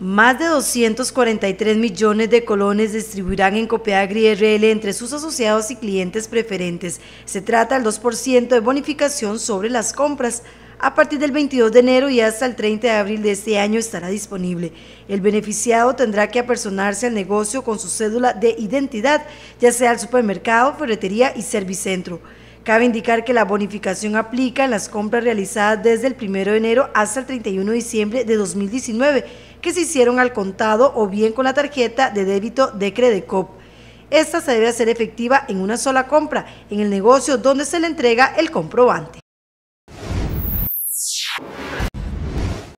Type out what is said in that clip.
Más de 243 millones de colones distribuirán en Copeagri RL entre sus asociados y clientes preferentes. Se trata del 2% de bonificación sobre las compras. A partir del 22 de enero y hasta el 30 de abril de este año estará disponible. El beneficiado tendrá que apersonarse al negocio con su cédula de identidad, ya sea al supermercado, ferretería y servicentro. Cabe indicar que la bonificación aplica en las compras realizadas desde el 1 de enero hasta el 31 de diciembre de 2019, que se hicieron al contado o bien con la tarjeta de débito de Credecop. Esta se debe hacer efectiva en una sola compra en el negocio donde se le entrega el comprobante.